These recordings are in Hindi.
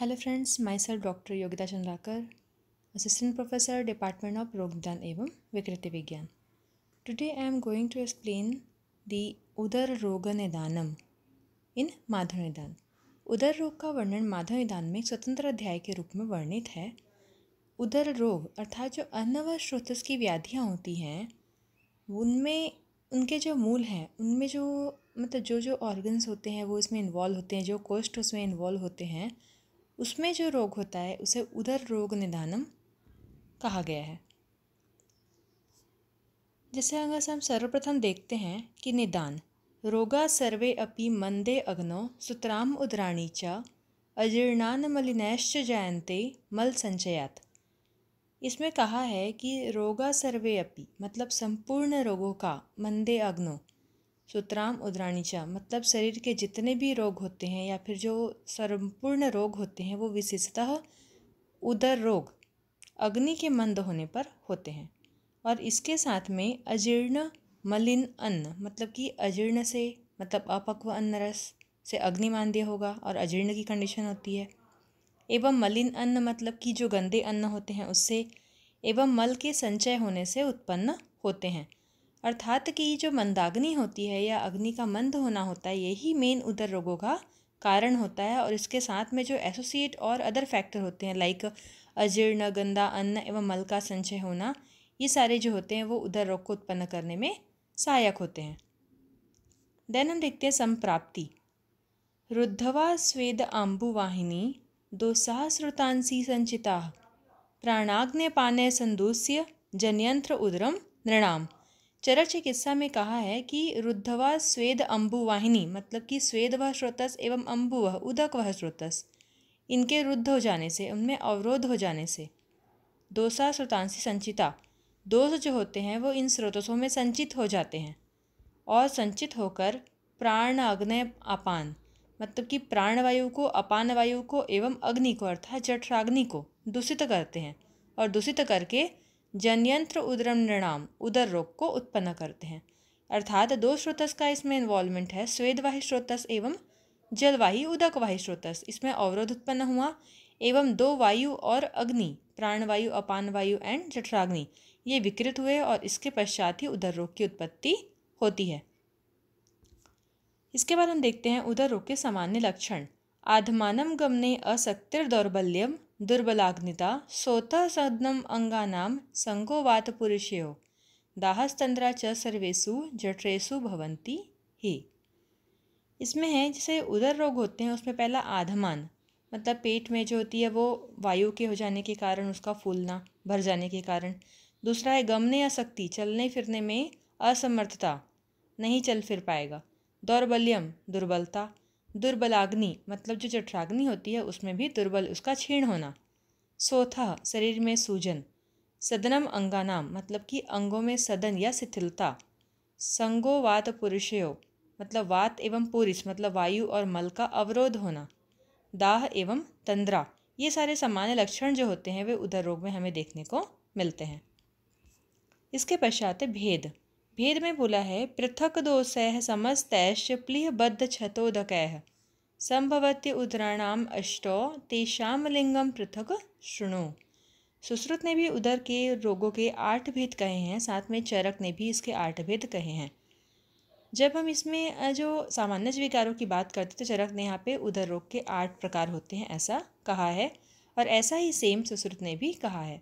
hello friends my sir doctor Yogita Chandrakar professor department of रोग विज्ञान एवं विकृति विज्ञान today I am going to explain the उदर रोग निदानम इन माधव निदान उदर रोग का वर्णन माधव निदान में स्वतंत्र अध्याय के रूप में वर्णित है उदर रोग अर्थात जो अन्नव स्रोत की व्याधियाँ होती हैं उनमें उनके जो मूल हैं उनमें जो मतलब जो जो ऑर्गन्स होते हैं वो इसमें इन्वॉल्व होते हैं जो कोष्ठ उसमें इन्वॉल्व होते हैं उसमें जो रोग होता है उसे उदर रोग निदानम कहा गया है जैसे अगर हम सर्वप्रथम देखते हैं कि निदान रोगा सर्वे अपि मंदे अग्नो सुतराम उदराणी च अजीर्णान मलिनैश्च जयंते मल संचयात इसमें कहा है कि रोगा सर्वे अपि मतलब संपूर्ण रोगों का मंदे अग्नो सुतराम उद्राणीचा मतलब शरीर के जितने भी रोग होते हैं या फिर जो संपूर्ण रोग होते हैं वो विशेषतः उदर रोग अग्नि के मंद होने पर होते हैं और इसके साथ में अजीर्ण मलिन अन्न मतलब कि अजीर्ण से मतलब अपक्व अन्न रस से अग्नि मानदेय होगा और अजीर्ण की कंडीशन होती है एवं मलिन अन्न मतलब कि जो गंदे अन्न होते हैं उससे एवं मल के संचय होने से उत्पन्न होते हैं अर्थात कि ये जो मंदाग्नि होती है या अग्नि का मंद होना होता है यही मेन उदर रोगों का कारण होता है और इसके साथ में जो एसोसिएट और अदर फैक्टर होते हैं लाइक अजीर्ण गंदा अन्न एवं मल का संचय होना ये सारे जो होते हैं वो उदर रोग को उत्पन्न करने में सहायक होते हैं देन हम देखते हैं संप्राप्ति रुद्धवा स्वेद आम्बुवाहिनी सहस्रुतांसी संचिता प्राणाग्न पाने संदूस्य जनयंत्र उदरम नृणाम चरक चिकित्सा में कहा है कि रुद्धवा स्वेद अम्बुवाहिनी मतलब कि स्वेद वह श्रोतस एवं अम्बु वह उदक वह स्रोतस इनके रुद्ध हो जाने से उनमें अवरोध हो जाने से दोसा श्रोतांशी संचिता दोष जो होते हैं वो इन स्रोतसों में संचित हो जाते हैं और संचित होकर प्राण अग्नय अपान मतलब कि प्राणवायु को अपान वायु को एवं अग्नि को अर्थात जठराग्नि को दूषित करते हैं और दूषित करके जनयंत्र उदरम नृणाम उदर रोग को उत्पन्न करते हैं अर्थात दो स्रोतस का इसमें इन्वॉल्वमेंट है स्वेदवाही स्रोतस एवं जलवाही उदकवाही स्रोतस इसमें अवरोध उत्पन्न हुआ एवं दो वायु और अग्नि प्राणवायु अपान वायु एंड जठराग्नि ये विकृत हुए और इसके पश्चात ही उदर रोग की उत्पत्ति होती है इसके बाद हम देखते हैं उदर रोग के सामान्य लक्षण आधमानम गमने असक्तिर्दौर्बल्यं दुर्बलाग्निता स्वतः सदनम अङ्गानां संगोवात वातपुरुषयो दाहस्तंद्रा च सर्वेशु जठरेशु भवंती ही इसमें है जैसे उदर रोग होते हैं उसमें पहला आधमान मतलब पेट में जो होती है वो वायु के हो जाने के कारण उसका फूलना भर जाने के कारण दूसरा है गमने असक्ति चलने फिरने में असमर्थता नहीं चल फिर पाएगा दौर्बल्यम दुर्बलता दुर्बलाग्नि मतलब जो जठराग्नि होती है उसमें भी दुर्बल उसका क्षीण होना सोथा शरीर में सूजन सदनम अंगानाम मतलब कि अंगों में सदन या शिथिलता संगो वात पुरुषयो मतलब वात एवं पुरुष मतलब वायु और मल का अवरोध होना दाह एवं तंद्रा ये सारे सामान्य लक्षण जो होते हैं वे उदर रोग में हमें देखने को मिलते हैं इसके पश्चात भेद भेद में बोला है पृथक दोषः समस्तैश्च छतोदक संभवत्य उदराणाम अष्टौ तेषाम लिंगम पृथक शृणु सुश्रुत ने भी उदर के रोगों के आठ भेद कहे हैं साथ में चरक ने भी इसके आठ भेद कहे हैं जब हम इसमें जो सामान्य विकारों की बात करते तो चरक ने यहाँ पे उदर रोग के आठ प्रकार होते हैं ऐसा कहा है और ऐसा ही सेम सुश्रुत ने भी कहा है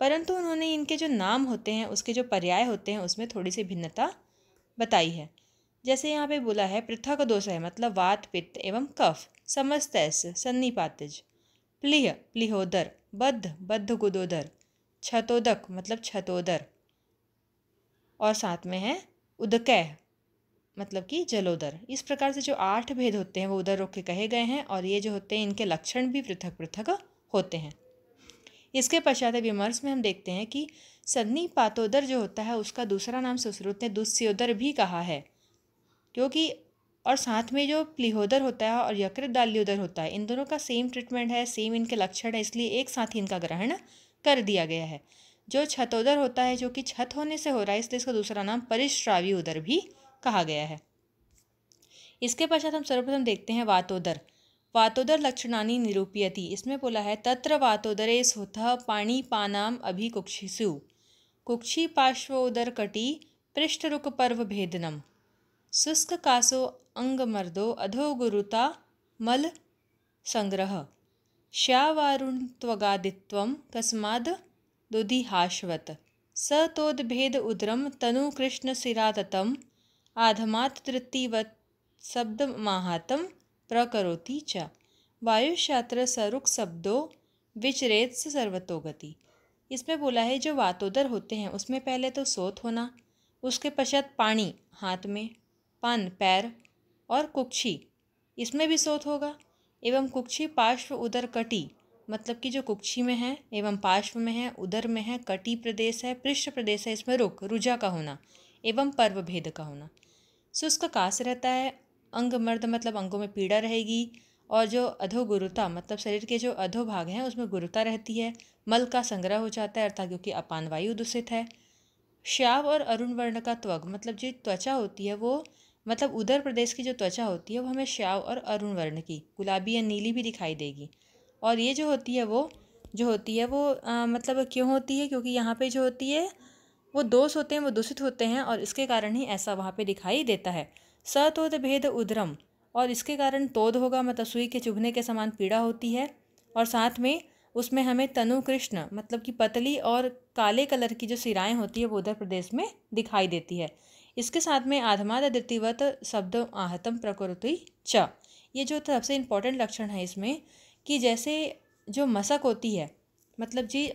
परंतु उन्होंने इनके जो नाम होते हैं उसके जो पर्याय होते हैं उसमें थोड़ी सी भिन्नता बताई है जैसे यहाँ पे बोला है पृथक दोष है मतलब वात पित्त एवं कफ समस्त सन्नीपातिज प्लीह प्लिह प्लिहोदर बद्ध बद्ध गुदोदर छतोदक मतलब छतोदर और साथ में है उदकह मतलब कि जलोदर इस प्रकार से जो आठ भेद होते हैं वो उदर रोग के कहे गए हैं और ये जो होते हैं इनके लक्षण भी पृथक पृथक होते हैं इसके पश्चात विमर्श में हम देखते हैं कि सदनी पातोदर जो होता है उसका दूसरा नाम सुश्रुत ने दुस्योदर भी कहा है क्योंकि और साथ में जो प्लीहोदर होता है और यकृत दाल्योदर होता है इन दोनों का सेम ट्रीटमेंट है सेम इनके लक्षण है इसलिए एक साथ ही इनका ग्रहण कर दिया गया है जो छतोदर होता है जो कि छत होने से हो रहा है इसलिए इसका दूसरा नाम परिश्रावी उदर भी कहा गया है इसके पश्चात हम सर्वप्रथम देखते हैं वातोदर वातोदर लक्षणानि निरूपयति इसमें बोला है तत्र वातोदरे पाणी पानाम अभिकुक्षिषु कुक्षी पार्श्वोदर कटी पृष्ठरुक पर्व भेदनम शुष्क कासो अधो गुरुता मल संग्रह श्यावारुणत्वगादित्व कस्माद दुधिहाश्वत स भेद उद्रम तनु कृष्ण सिराततम आधमात तृतीवत शब्द माहातम प्रकरोति च वायुशास्त्र सरुक शब्दों विचरेत से सर्वतोगति इसमें बोला है जो वातोदर होते हैं उसमें पहले तो सोत होना उसके पश्चात पानी हाथ में पान पैर और कुक्षी इसमें भी सोत होगा एवं कुक्षी पार्श्व उदर कटी मतलब कि जो कुक्षी में है एवं पार्श्व में है उदर में है कटी प्रदेश है पृष्ठ प्रदेश है इसमें रुक रुझा का होना एवं पर्व भेद का होना शुष्क काश रहता है अंग मर्द मतलब अंगों में पीड़ा रहेगी और जो अधो गुरुता मतलब शरीर के जो अधो भाग हैं उसमें गुरुता रहती है मल का संग्रह हो जाता है अर्थात क्योंकि अपान वायु दूषित है श्याव और अरुण वर्ण का त्वग मतलब जो त्वचा होती है वो मतलब उधर प्रदेश की जो त्वचा होती है वो हमें श्याव और अरुण वर्ण की गुलाबी या नीली भी दिखाई देगी और ये जो होती है वो जो होती है वो आ, मतलब क्यों होती है क्योंकि यहाँ पे जो होती है वो दोष होते हैं वो दूषित होते हैं और इसके कारण ही ऐसा वहाँ पे दिखाई देता है सतोद भेद उधरम और इसके कारण तोद होगा मतलब सुई के चुभने के समान पीड़ा होती है और साथ में उसमें हमें तनु कृष्ण मतलब कि पतली और काले कलर की जो सिराएं होती है वो उत्तर प्रदेश में दिखाई देती है इसके साथ में आधमाद अदितिवत शब्द आहतम प्रकृति च ये जो सबसे इम्पोर्टेंट लक्षण है इसमें कि जैसे जो मसक होती है मतलब जी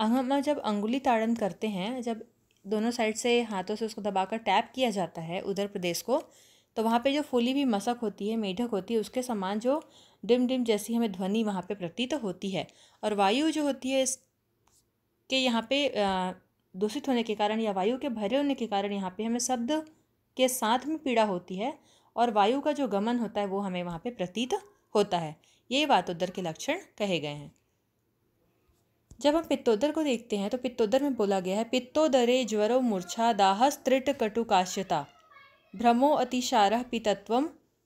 हम जब अंगुली ताड़न करते हैं जब दोनों साइड से हाथों से उसको दबाकर टैप किया जाता है उधर प्रदेश को तो वहाँ पे जो फूली हुई मशक होती है मेढक होती है उसके समान जो डिम डिम जैसी हमें ध्वनि वहाँ पे प्रतीत तो होती है और वायु जो होती है इसके यहाँ पे दूषित होने के कारण या वायु के भरे होने के कारण यहाँ पे हमें शब्द के साथ में पीड़ा होती है और वायु का जो गमन होता है वो हमें वहाँ पर प्रतीत होता है ये बात उधर के लक्षण कहे गए हैं जब हम पित्तोदर को देखते हैं तो पित्तोदर में बोला गया है पित्तोदरे ज्वरो मूर्छा कटु काश्यता भ्रमो अतिशार पितत्व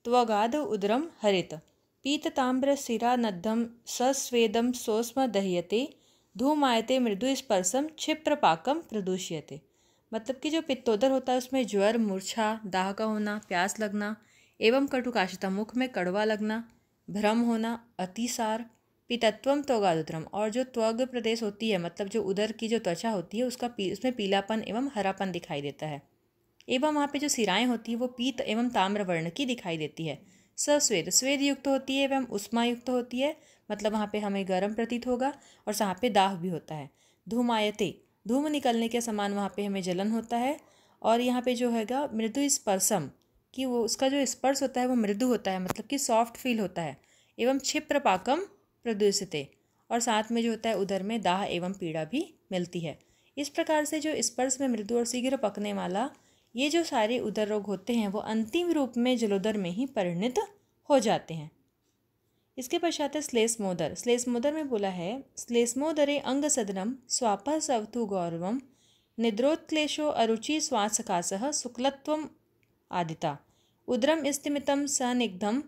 त्वगाद उदरम हरित पीतताम्र सिरा नद्धम सस्वेदम सोस्म दह्यते धूमायते मृदु स्पर्शम क्षिप्रपाकम प्रदूष्यते मतलब कि जो पित्तोदर होता है उसमें ज्वर मूर्छा दाह का होना प्यास लगना एवं कटुकाशिता मुख में कड़वा लगना भ्रम होना अतिसार पितत्वम त्वगादुत्रम और जो त्वग प्रदेश होती है मतलब जो उधर की जो त्वचा होती है उसका पी उसमें पीलापन एवं हरापन दिखाई देता है एवं वहाँ पे जो सिराएँ होती है वो पीत एवं ताम्रवर्ण की दिखाई देती है सस्वेद स्वेद युक्त होती है एवं उष्मा युक्त होती है मतलब वहाँ पे हमें गर्म प्रतीत होगा और वहाँ पे दाह भी होता है धूमायते धूम निकलने के समान वहाँ पे हमें जलन होता है और यहाँ पे जो हैगा मृदु स्पर्शम कि वो उसका जो स्पर्श होता है वो मृदु होता है मतलब कि सॉफ्ट फील होता है एवं क्षिप्रपाकम प्रदूषित और साथ में जो होता है उधर में दाह एवं पीड़ा भी मिलती है इस प्रकार से जो स्पर्श में मृदु और शीघ्र पकने वाला ये जो सारे उदर रोग होते हैं वो अंतिम रूप में जलोदर में ही परिणित हो जाते हैं इसके पश्चात है श्लेष्मोदर श्लेष्मोदर में बोला है श्लेष्मोदरे अंग सदनम स्वाप सवतु गौरव निद्रोत्क्लेशो अरुचि स्वासकाश शुक्लत्व आदिता उदरम स्तिमितम सनिग्धम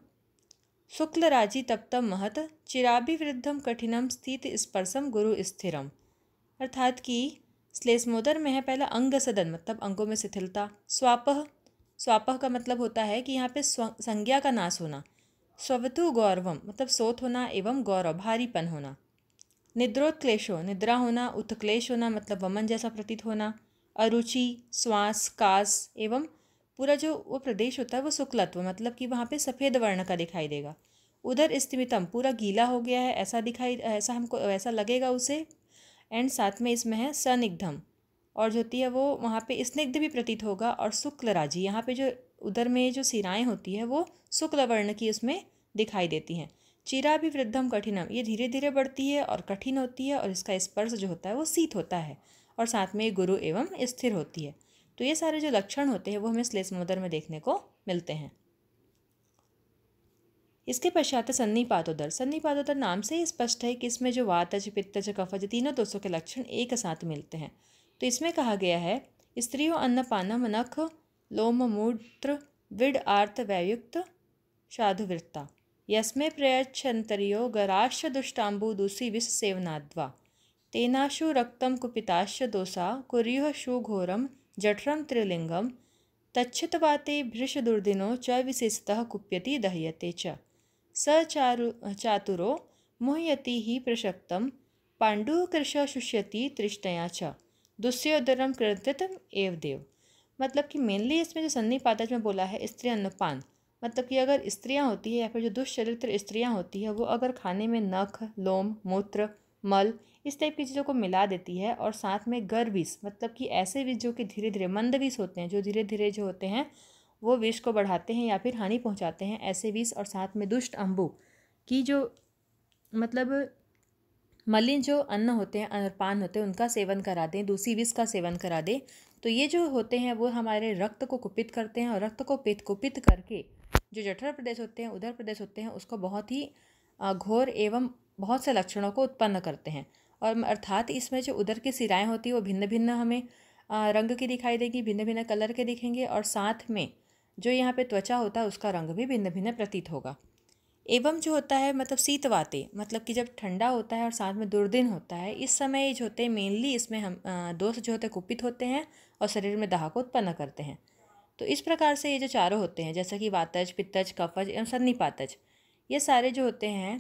शुक्लराजी तप्तम महत चिराभिवृद्धम कठिनम स्थित स्पर्शम गुरु स्थिरम अर्थात कि श्लेष्मोदर में है पहला अंग सदन मतलब अंगों में शिथिलता स्वापह स्वापह का मतलब होता है कि यहाँ पे संज्ञा का नाश होना स्वतु गौरवम मतलब सोत होना एवं गौरव भारीपन होना निद्रोत्क्लेशो निद्रा होना उत्क्लेश होना मतलब वमन जैसा प्रतीत होना अरुचि श्वास कास एवं पूरा जो वो प्रदेश होता है वो शुक्लत्व मतलब कि वहाँ पे सफ़ेद वर्ण का दिखाई देगा उधर स्थिमितम पूरा गीला हो गया है ऐसा दिखाई ऐसा हमको ऐसा लगेगा उसे एंड साथ में इसमें है सनिग्धम और जो होती है वो वहाँ पे स्निग्ध भी प्रतीत होगा और शुक्ल राजी यहाँ पे जो उधर में जो सिराएँ होती है वो शुक्ल वर्ण की उसमें दिखाई देती हैं चिरा भी वृद्धम कठिनम ये धीरे धीरे बढ़ती है और कठिन होती है और इसका स्पर्श जो होता है वो शीत होता है और साथ में गुरु एवं स्थिर होती है तो ये सारे जो लक्षण होते हैं वो हमें श्लेष मुद्र में देखने को मिलते हैं इसके पश्चात है सन्नी पादोदर नाम से ही स्पष्ट है कि इसमें जो वातज पित्तज कफज तीनों दोषों के लक्षण एक साथ मिलते हैं तो इसमें कहा गया है स्त्रियों अन्नपानम नख लोम मूत्र विड आर्त वैयुक्त साधुवृत्ता यस्में दुष्टाम्बु दूसी विष सेवनाद्वा तेनाशु रक्तम कुपिताश्च दोषा शु शुघोरम जठरम त्रिलिंगम भृश दुर्दिनो च विशेषतः कुप्यति दह्यते च चारु चातुरो मुह्यति ही प्रशक्त पांडुकृश शुष्यति तृष्णया च दुस्योदरम कृतितम एव देव मतलब कि मेनली इसमें जो सन्नी पादज में बोला है स्त्री अन्नपान मतलब कि अगर स्त्रियां होती है या फिर जो दुष्चरित्र स्त्रियां होती है वो अगर खाने में नख लोम मूत्र मल इस टाइप की चीज़ों को मिला देती है और साथ में गर विष मतलब कि ऐसे विष जो कि धीरे धीरे मंद विष होते हैं जो धीरे धीरे जो होते हैं वो विष को बढ़ाते हैं या फिर हानि पहुंचाते हैं ऐसे विष और साथ में दुष्ट अम्बु की जो मतलब मलिन जो अन्न होते हैं अन्नपान होते हैं उनका सेवन करा दें दूसरी विष का सेवन करा दें तो ये जो होते हैं वो हमारे रक्त को कुपित करते हैं और रक्त को पित कुपित करके जो जठर प्रदेश होते हैं उधर प्रदेश होते हैं उसको बहुत ही घोर एवं बहुत से लक्षणों को उत्पन्न करते हैं और अर्थात इसमें जो उधर की सिराएँ होती है वो भिन्न भिन्न हमें रंग की दिखाई देगी भिन्न भिन्न कलर के दिखेंगे और साथ में जो यहाँ पे त्वचा होता है उसका रंग भी भिन्न भिन्न प्रतीत होगा एवं जो होता है मतलब शीतवाते मतलब कि जब ठंडा होता है और साथ में दुर्दिन होता है इस समय ये जो होते हैं मेनली इसमें हम दोष जो होते हैं कुपित होते हैं और शरीर में दाह को उत्पन्न करते हैं तो इस प्रकार से ये जो चारों होते हैं जैसा कि वातज पित्तज कफज एवं पातज ये सारे जो होते हैं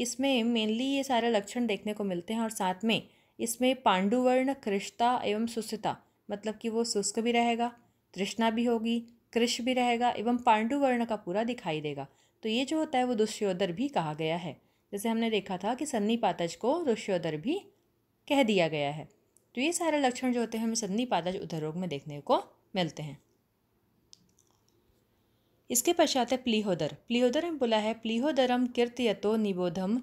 इसमें मेनली ये सारे लक्षण देखने को मिलते हैं और साथ में इसमें पांडुवर्ण कृष्णता एवं सुस्थिता मतलब कि वो शुष्क भी रहेगा तृष्णा भी होगी कृष भी रहेगा एवं पांडुवर्ण का पूरा दिखाई देगा तो ये जो होता है वो दुष्योदर भी कहा गया है जैसे हमने देखा था कि सन्नी पातज को दुष्योदर भी कह दिया गया है तो ये सारे लक्षण जो होते हैं हमें सन्नी पातज रोग में देखने को मिलते हैं इसके पश्चात है प्लीहोदर प्लीहोदर में बोला है प्लीहोदरम कीर्तयतो निबोधम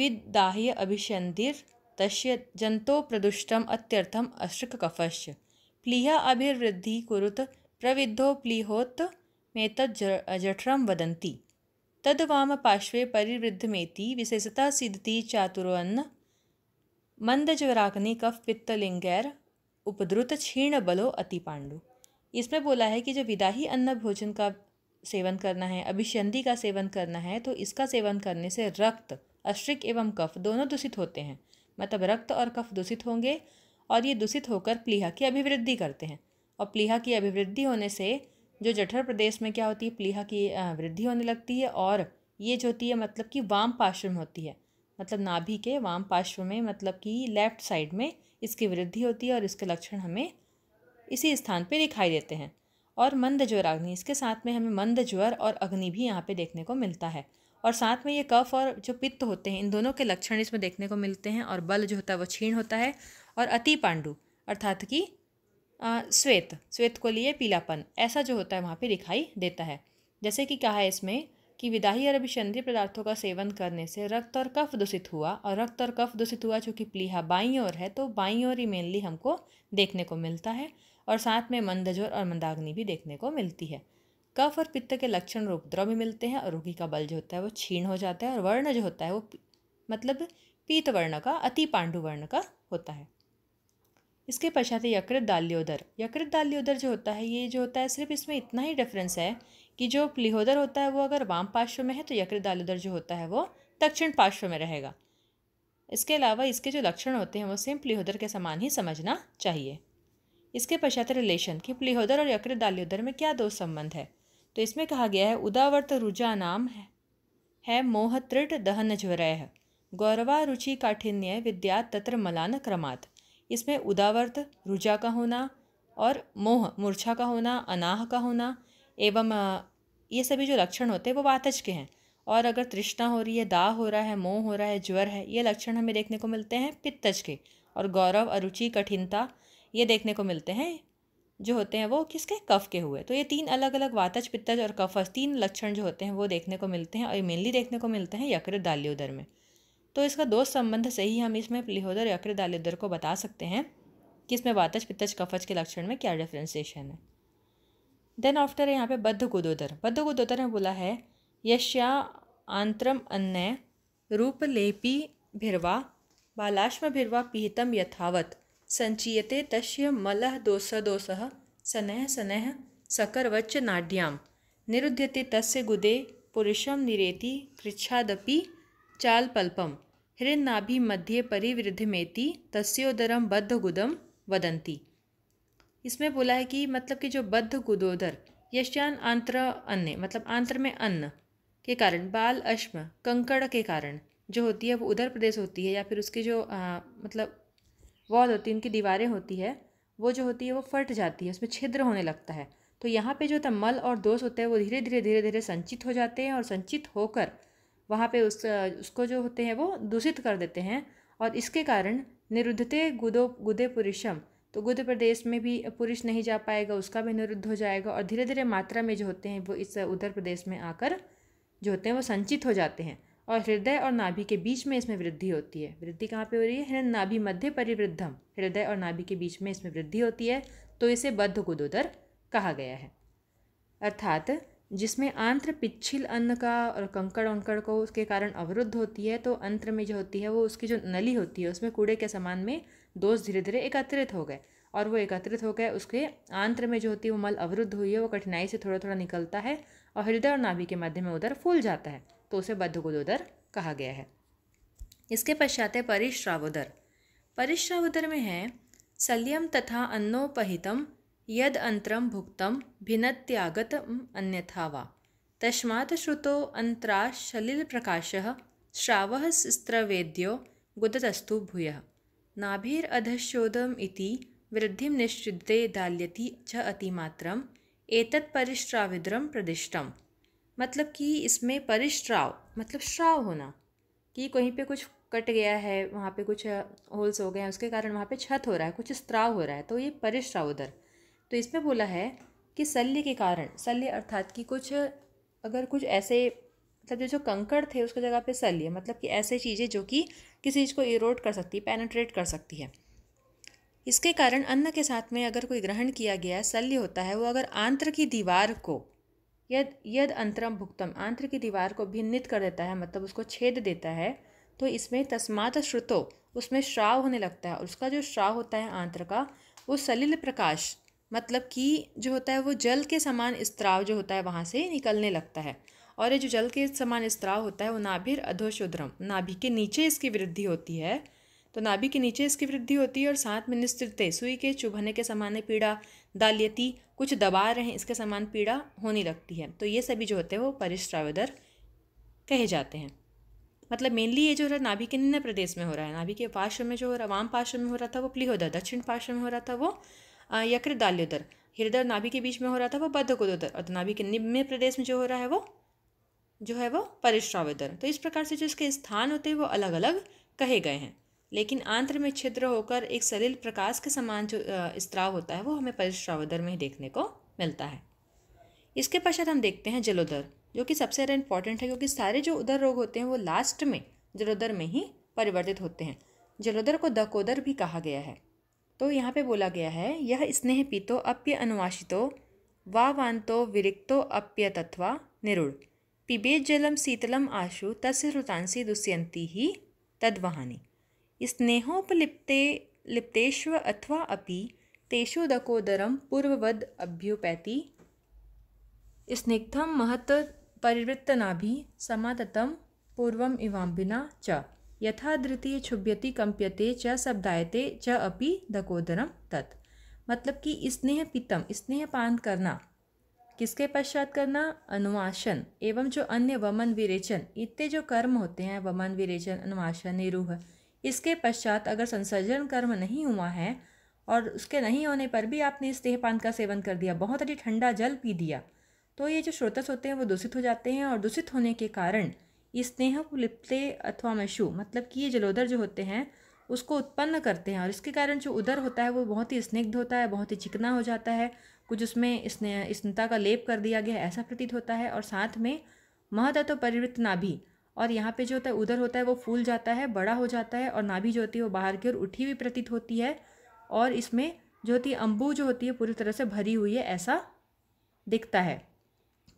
विदाह्य अभिषंधिर तस्य जंतो प्रदुष्टम अत्यर्थम अश्रक कफश प्लीह अभिवृद्धि कुरुत प्रविद्धो प्लीहोत में तद जठरम वदंती तद्वाम पार्श्वे परिवृद्ध मेति विशेषता सिद्धि चातुरन्न मंदजराग्नि कफ पित्तलिंगैर उपद्रुत क्षीण बलो अति पांडु इसमें बोला है कि जो विदाही अन्न भोजन का सेवन करना है अभिशंधि का सेवन करना है तो इसका सेवन करने से रक्त अश्रिक एवं कफ दोनों दूषित होते हैं मतलब रक्त और कफ दूषित होंगे और ये दूषित होकर प्लीहा की अभिवृद्धि करते हैं और प्लीहा की अभिवृद्धि होने से जो जठर प्रदेश में क्या होती है प्लीहा की वृद्धि होने लगती है और ये जो होती है मतलब कि वाम पार्श्व में होती है मतलब नाभि के वाम पार्श्व में मतलब कि लेफ़्ट साइड में इसकी वृद्धि होती है और इसके लक्षण हमें इसी स्थान पर दिखाई देते हैं और मंद ज्वर अग्नि इसके साथ में हमें मंद ज्वर और अग्नि भी यहाँ पे देखने को मिलता है और साथ में ये कफ और जो पित्त होते हैं इन दोनों के लक्षण इसमें देखने को मिलते हैं और बल जो होता है वो क्षीण होता है और अति पांडु अर्थात कि श्वेत श्वेत को लिए पीलापन ऐसा जो होता है वहाँ पर दिखाई देता है जैसे कि कहा है इसमें कि विदाही और अभिषंधि पदार्थों का सेवन करने से रक्त और कफ दूषित हुआ और रक्त और कफ दूषित हुआ जो कि प्लीहा बाई ओर है तो बाई ओर ही मेनली हमको देखने को मिलता है और साथ में मंदजोर और मंदाग्नि भी देखने को मिलती है कफ और पित्त के लक्षण उपद्रव भी मिलते हैं और रोगी का बल जो होता है वो छीण हो जाता है और वर्ण जो होता है वो मतलब पीत वर्ण का अति पांडु वर्ण का होता है इसके पश्चात यकृत दाल्योदर यकृत दाल्योदर जो होता है ये जो होता है सिर्फ इसमें इतना ही डिफरेंस है कि जो प्लीहोदर होता है वो अगर वाम पार्श्व में है तो यकृत दाल्योदर जो होता है वो दक्षिण पार्श्व में रहेगा इसके अलावा इसके जो लक्षण होते हैं वो सेम प्लिहोदर के समान ही समझना चाहिए इसके पश्चात रिलेशन कि प्लीहोदर और यकृत दाल्योदर में क्या दोष संबंध है तो इसमें कहा गया है उदावर्त रुजा नाम है, है मोह त्रिट दहन ज्वरय गौरवा रुचि काठिन्य विद्या तत्र मलान क्रमात् इसमें उदावर्त रुजा का होना और मोह मूर्छा का होना अनाह का होना एवं ये सभी जो लक्षण होते हैं वो वातज के हैं और अगर तृष्णा हो रही है दाह हो रहा है मोह हो रहा है ज्वर है ये लक्षण हमें देखने को मिलते हैं पित्तज के और गौरव अरुचि कठिनता ये देखने को मिलते हैं जो होते हैं वो किसके कफ के हुए तो ये तीन अलग अलग वातज पित्तज और कफज तीन लक्षण जो होते हैं वो देखने को मिलते हैं और मेनली देखने को मिलते हैं यकृत दाल्योदर में तो इसका दो संबंध से ही हम इसमें लिहोदर यकृत दाल्योदर को बता सकते हैं कि इसमें वातज पित्तज कफज के लक्षण में क्या डिफ्रेंसिएशन है देन आफ्टर यहाँ पे बद्ध गुदोदर बद्ध गुदोदर ने बोला है यश्या आंतरम अन्य रूपलेपी भिरवा बालाश्म भिरवा पीहितम यथावत संचीयते तस्य दोस दोस सनः सन सकरवच्च नाड्यां निरुध्यते तस्य गुदे पुरुषम निरेति कृच्छादपि हृन्नाभि मध्ये परिवृद्धमेति तस्योदरम बद्धगुदम वदंती इसमें बोला है कि मतलब कि जो बद्ध गुदोदर यशान आंत्र अन्य मतलब आंत्र में अन्न के कारण बाल अश्म कंकड़ के कारण जो होती है वो उधर प्रदेश होती है या फिर उसके जो आ, मतलब वॉल होती है उनकी दीवारें होती है वो जो होती है वो फट जाती है उसमें छिद्र होने लगता है तो यहाँ पे जो होता है मल और दोष होते हैं वो धीरे धीरे धीरे धीरे संचित हो जाते हैं और संचित होकर वहाँ पे उस उसको जो होते हैं वो दूषित कर देते हैं और इसके कारण निरुद्धते गुदो गुदे पुरुषम तो गुद प्रदेश में भी पुरुष नहीं जा पाएगा उसका भी निरुद्ध हो जाएगा और धीरे धीरे मात्रा में जो होते हैं वो इस उधर प्रदेश में आकर जो होते हैं वो संचित हो जाते हैं और हृदय और नाभि के बीच में इसमें वृद्धि होती है वृद्धि कहाँ पे हो रही है हृदय नाभि मध्य परिवृद्धम हृदय और नाभि के बीच में इसमें वृद्धि होती है तो इसे बद्ध गुदोदर कहा गया है अर्थात जिसमें आंत्र पिच्छिल अन्न का और कंकड़ उनकड़ को उसके कारण अवरुद्ध होती है तो अंत्र में जो होती है वो उसकी जो नली होती है उसमें कूड़े के समान में दोष धीरे धीरे एकत्रित हो गए और वो एकत्रित हो गए उसके आंत्र में जो होती है वो मल अवरुद्ध हुई है वो कठिनाई से थोड़ा थोड़ा निकलता है और हृदय और नाभि के माध्यम में उधर फूल जाता है तो उसे बद्धगुदोदर कहा गया है इसके पश्चात है परिश्रावोदर परिश्रावोदर में है शल्यम तथा अन्नोपहितम यद अंतरम भुक्तम भिन्नत्यागत अन्यथा वा तस्मात् श्रुतो अंतरा सलिल प्रकाश श्राव स्त्रवेद्यो गुदतस्तु भूय इति वृद्धि निश्चिते दाल्यति च अतिमात्रम एतत् परिश्राविद्रम प्रदिष्टम मतलब कि इसमें परिश्राव मतलब श्राव होना कि कहीं पे कुछ कट गया है वहाँ पे कुछ होल्स हो गए हैं उसके कारण वहाँ पे छत हो रहा है कुछ स्त्राव हो रहा है तो ये परिश्राव उधर तो इसमें बोला है कि शल्य के कारण शल्य अर्थात कि कुछ अगर कुछ ऐसे मतलब जो जो कंकड़ थे उसके जगह पे शल्य मतलब कि ऐसे चीज़ें जो कि किसी चीज़ को इरोड कर सकती है पेनिट्रेट कर सकती है इसके कारण अन्न के साथ में अगर कोई ग्रहण किया गया शल्य होता है वो अगर आंत्र की दीवार को यद यद अंतरम भुक्तम आंत्र की दीवार को भिन्नित कर देता है मतलब उसको छेद देता है तो इसमें तस्मात श्रुतो उसमें श्राव होने लगता है उसका जो श्राव होता है आंत्र का वो सलिल प्रकाश मतलब कि जो होता है वो जल के समान स्त्राव जो होता है वहाँ से निकलने लगता है और ये जो जल के समान स्त्राव होता है वो नाभिर अधोशुद्रम नाभि के नीचे इसकी वृद्धि होती है तो नाभि के नीचे इसकी वृद्धि होती है और साथ में निश्चित सुई के चुभने के समान पीड़ा दालियती कुछ दबा रहे इसके समान पीड़ा होने लगती है तो ये सभी जो होते हैं वो परिश्रावदर कहे जाते हैं मतलब मेनली ये जो हो रहा है नाभि के निम्न प्रदेश में हो रहा है नाभि के पार्श्व में जो हो रहा वाम पार्श्व में हो रहा था वो प्लीहोदर दक्षिण पार्श्व में हो रहा था वो यकृदाल्योदर हृदय नाभि के बीच में हो रहा था वो गोदोदर और नाभि के निम्न प्रदेश में जो हो रहा है वो जो है वो परिश्रावदर तो इस प्रकार से जो इसके स्थान होते हैं वो अलग अलग कहे गए हैं लेकिन आंत्र में छिद्र होकर एक सलिल प्रकाश के समान जो स्त्राव होता है वो हमें परिश्रावदर में ही देखने को मिलता है इसके पश्चात हम देखते हैं जलोदर जो कि सबसे ज़्यादा इंपॉर्टेंट है क्योंकि सारे जो उदर रोग होते हैं वो लास्ट में जलोदर में ही परिवर्तित होते हैं जलोदर को दकोदर भी कहा गया है तो यहाँ पे बोला गया है यह स्नेह पीतो अप्य अनुवाशितो वावांतो विरिक्तो अप्य तत्वा निरूढ़ पिबे जलम शीतलम आशु तस्य श्रुतांसी दुष्यंती ही तद्वहानी स्नेहोपलिप्ते लिप्तेष्व अथवा अपि तेषु दकोदरम पूर्ववद अभ्युपैति स्निग्धम महत् परिवृत्तनाभि समाततम पूर्वम इवाम्बिना च यथा धृतीय क्षुभ्यति कंप्यते च शब्दायते च अपि दकोदरम तत् मतलब कि स्नेह पीतम पान करना किसके पश्चात करना अनुवासन एवं जो अन्य वमन विरेचन इतने जो कर्म होते हैं वमन विरेचन अनुवासन निरूह इसके पश्चात अगर संसर्जन कर्म नहीं हुआ है और उसके नहीं होने पर भी आपने इस देहपान का सेवन कर दिया बहुत अधिक ठंडा जल पी दिया तो ये जो श्रोतस होते हैं वो दूषित हो जाते हैं और दूषित होने के कारण स्नेह को लिपते अथवा मशु मतलब कि ये जलोदर जो होते हैं उसको उत्पन्न करते हैं और इसके कारण जो उदर होता है वो बहुत ही स्निग्ध होता है बहुत ही चिकना हो जाता है कुछ उसमें स्ने स्नता का लेप कर दिया गया ऐसा प्रतीत होता है और साथ में महतत्व परिवृत्त भी और यहाँ पे जो होता है उधर होता है वो फूल जाता है बड़ा हो जाता है और नाभि जो होती है वो बाहर की ओर उठी हुई प्रतीत होती है और इसमें जो होती है अम्बू जो होती है पूरी तरह से भरी हुई है ऐसा दिखता है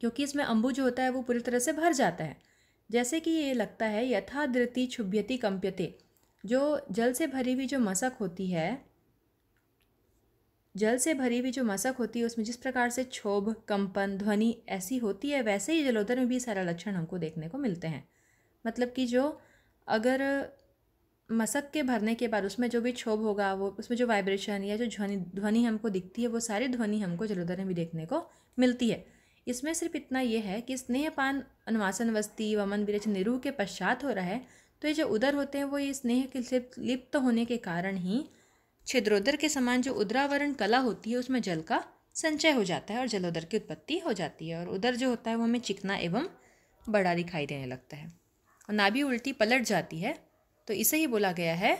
क्योंकि इसमें अम्बू जो होता है वो पूरी तरह से भर जाता है जैसे कि ये लगता है यथाधृति क्षुभ्यति कंप्यते जो जल से भरी हुई जो मशक होती है जल से भरी हुई जो मशक होती है उसमें जिस प्रकार से क्षोभ कंपन ध्वनि ऐसी होती है वैसे ही जलोदर में भी सारा लक्षण हमको देखने को मिलते हैं मतलब कि जो अगर मसक के भरने के बाद उसमें जो भी क्षोभ होगा वो उसमें जो वाइब्रेशन या जो ध्वनि ध्वनि हमको दिखती है वो सारी ध्वनि हमको जलोदर में भी देखने को मिलती है इसमें सिर्फ इतना ये है कि स्नेहपान अनुवासन वस्ती वमन विरच निरूह के पश्चात हो रहा है तो ये जो उदर होते हैं वो ये स्नेह के सिर्फ लिप्त होने के कारण ही छिद्रोदर के समान जो उदरावरण कला होती है उसमें जल का संचय हो जाता है और जलोदर की उत्पत्ति हो जाती है और उदर जो होता है वो हमें चिकना एवं बड़ा दिखाई देने लगता है और नाभि उल्टी पलट जाती है तो इसे ही बोला गया है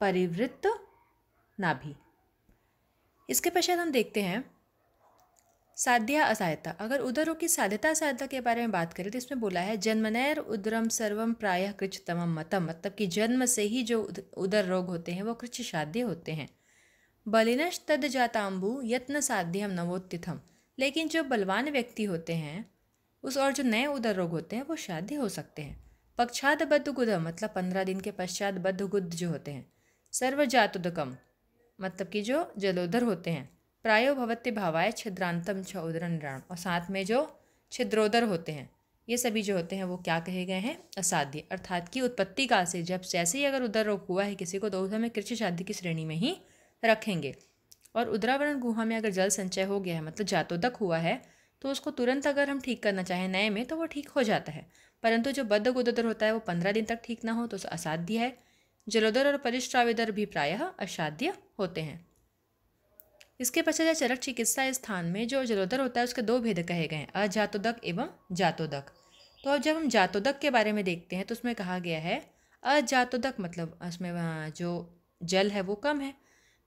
परिवृत्त नाभि इसके पश्चात हम देखते हैं साध्या असहायता अगर उदरों की साध्यता असाध्यता के बारे में बात करें तो इसमें बोला है जन्मनैर उदरम सर्वम प्रायः कृचतम मतम मतलब कि जन्म से ही जो उदर रोग होते हैं वो कृच साध्य होते हैं बलिनश तद जाताम्बु यत्न साध्यम नवोत्थितम लेकिन जो बलवान व्यक्ति होते हैं उस और जो नए उदर रोग होते हैं वो शादी हो सकते हैं बद्ध बद्धगुद मतलब पंद्रह दिन के पश्चात गुद्ध जो होते हैं उदकम मतलब कि जो जलोदर होते हैं प्रायो भवत्य भावाय छिद्रांतम छ निराण और साथ में जो छिद्रोदर होते हैं ये सभी जो होते हैं वो क्या कहे गए हैं असाध्य अर्थात की उत्पत्ति का से जब जैसे ही अगर उदर रोग हुआ है किसी को तो उधर में कृषि शादी की श्रेणी में ही रखेंगे और उदरावरण गुहा में अगर जल संचय हो गया है मतलब जातोदक हुआ है तो उसको तुरंत अगर हम ठीक करना चाहें नए में तो वो ठीक हो जाता है परंतु जो बद्ध गुदोदर होता है वो पंद्रह दिन तक ठीक ना हो तो असाध्य है जलोदर और परिश्राविदर भी प्रायः असाध्य होते हैं इसके पश्चात चरक चिकित्सा स्थान में जो जलोदर होता है उसके दो भेद कहे गए हैं अजातोदक एवं जातोदक तो अब जब हम जातोदक के बारे में देखते हैं तो उसमें कहा गया है अजातोदक मतलब उसमें जो जल है वो कम है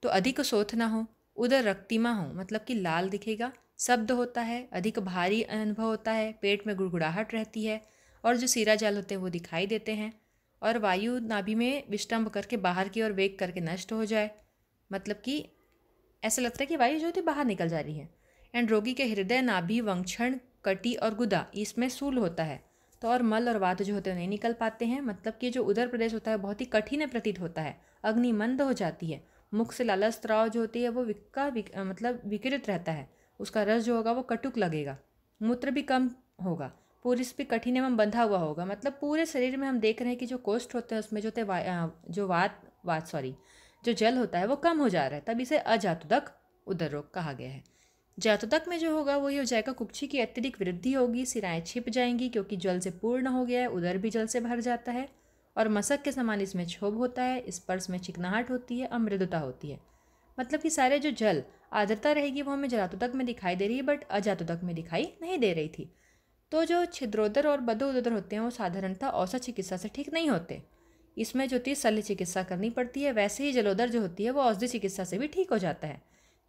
तो अधिक शोथ ना हो उधर रक्तिमा हो मतलब कि लाल दिखेगा शब्द होता है अधिक भारी अनुभव होता है पेट में गुड़गुड़ाहट रहती है और जो सीरा जाल होते हैं वो दिखाई देते हैं और वायु नाभि में विष्टम्भ करके बाहर की ओर वेग करके नष्ट हो जाए मतलब कि ऐसा लगता है कि वायु जो थी बाहर निकल जा रही है एंड रोगी के हृदय नाभि वंक्षण कटी और गुदा इसमें सूल होता है तो और मल और वात जो होते हैं नहीं निकल पाते हैं मतलब कि जो उधर प्रदेश होता है बहुत ही कठिन प्रतीत होता है अग्नि मंद हो जाती है मुख से लालस स्त्राव जो होती है वो विक्का विक, मतलब विकृत रहता है उसका रस जो होगा वो कटुक लगेगा मूत्र भी कम होगा पूरी इस पर कठिन एवं बंधा हुआ होगा मतलब पूरे शरीर में हम देख रहे हैं कि जो कोष्ठ होते हैं उसमें जो वा, जो वात वात सॉरी जो जल होता है वो कम हो जा रहा है तब इसे अजातुदक उदर रोग कहा गया है जातुदक में जो होगा वही हो जाएगा कुक्षी की अत्यधिक वृद्धि होगी सिराएँ छिप जाएंगी क्योंकि जल से पूर्ण हो गया है उदर भी जल से भर जाता है और मसक के समान इसमें क्षोभ होता है स्पर्श में चिकनाहट होती है अमृदता होती है मतलब कि सारे जो जल आर्द्रता रहेगी वो हमें जलातु तक में दिखाई दे रही है बट अजातु तक में दिखाई नहीं दे रही थी तो जो छिद्रोदर और उदोदर होते हैं वो साधारणतः औसत चिकित्सा से ठीक नहीं होते इसमें जो होती है शल्य चिकित्सा करनी पड़ती है वैसे ही जलोदर जो होती है वो औषधि चिकित्सा से भी ठीक हो जाता है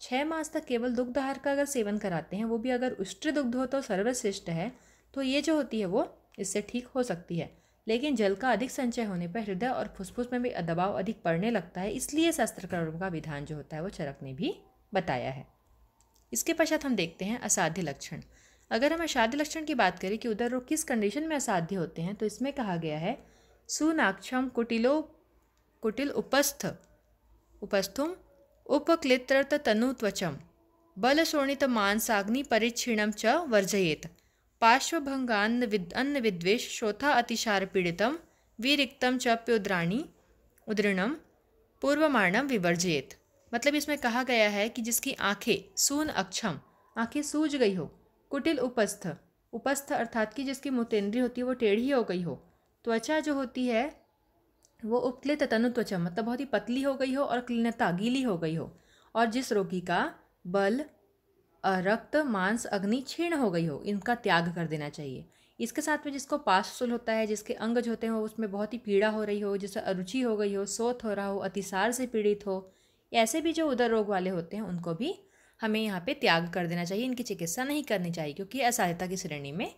छः मास तक केवल दुग्ध आहार का अगर सेवन कराते हैं वो भी अगर उष्ट दुग्ध हो तो सर्वश्रेष्ठ है तो ये जो होती है वो इससे ठीक हो सकती है लेकिन जल का अधिक संचय होने पर हृदय और फुसफुस में भी दबाव अधिक पड़ने लगता है इसलिए शस्त्रकर्म का विधान जो होता है वो चरकने भी बताया है इसके पश्चात हम देखते हैं असाध्य लक्षण अगर हम असाध्य लक्षण की बात करें कि उधर रोग किस कंडीशन में असाध्य होते हैं तो इसमें कहा गया है सुनाक्षम कुटिलो कुटिल उपस्थ उपस्थुम उपक्लित्रत तनु त्वचम बल शोणित मांसाग्नि परिच्छिणम च वर्जयेत पार्श्वभंगान्न विद अन्न विद्वेश श्रोथा अतिशार पीड़ितम विरिक्तम च प्योद्राणी उदृणम पूर्वमाणम विवर्जयेत मतलब इसमें कहा गया है कि जिसकी आंखें सून अक्षम आंखें सूज गई हो कुटिल उपस्थ उपस्थ अर्थात कि जिसकी मुतेंद्री होती है वो टेढ़ी हो गई हो त्वचा जो होती है वो उपले तनु त्वचा मतलब बहुत ही पतली हो गई हो और क्लीनता गीली हो गई हो और जिस रोगी का बल रक्त मांस अग्नि क्षीण हो गई हो इनका त्याग कर देना चाहिए इसके साथ में जिसको पासुल होता है जिसके अंग जो होते हैं उसमें बहुत ही पीड़ा हो रही हो जिससे अरुचि हो गई हो सोत हो रहा हो अतिसार से पीड़ित हो ऐसे भी जो उदर रोग वाले होते हैं उनको भी हमें यहाँ पे त्याग कर देना चाहिए इनकी चिकित्सा नहीं करनी चाहिए क्योंकि असहायता की श्रेणी में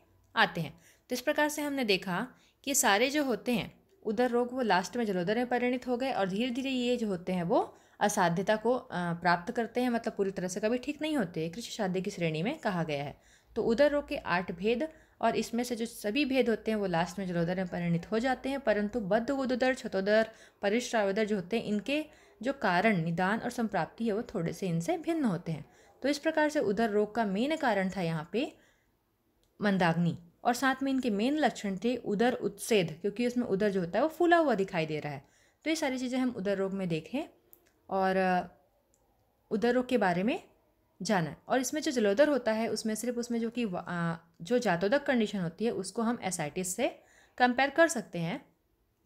आते हैं तो इस प्रकार से हमने देखा कि सारे जो होते हैं उदर रोग वो लास्ट में जलोदर में परिणित हो गए और धीरे धीरे ये जो होते हैं वो असाध्यता को प्राप्त करते हैं मतलब पूरी तरह से कभी ठीक नहीं होते कृषि साध्य की श्रेणी में कहा गया है तो उदर रोग के आठ भेद और इसमें से जो सभी भेद होते हैं वो लास्ट में जलोदर में परिणित हो जाते हैं परंतु बद्ध उदोदर छतोदर परिश्रावदर जो होते हैं इनके जो कारण निदान और संप्राप्ति है वो थोड़े से इनसे भिन्न होते हैं तो इस प्रकार से उधर रोग का मेन कारण था यहाँ पे मंदाग्नि और साथ में इनके मेन लक्षण थे उधर उत्सेद क्योंकि उसमें उधर जो होता है वो फूला हुआ दिखाई दे रहा है तो ये सारी चीज़ें हम उधर रोग में देखें और उधर रोग के बारे में जाना और इसमें जो जलोदर होता है उसमें सिर्फ उसमें जो कि जो जातोदक कंडीशन होती है उसको हम एसाइटिस से कंपेयर कर सकते हैं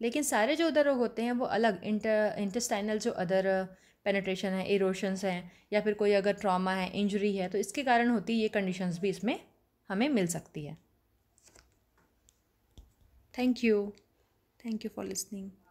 लेकिन सारे जो उधर रोग होते हैं वो अलग इंटर इंटेस्टाइनल जो अदर पेनेट्रेशन uh, है इरोशंस हैं या फिर कोई अगर ट्रॉमा है इंजरी है तो इसके कारण होती ये कंडीशंस भी इसमें हमें मिल सकती है thank you thank you for listening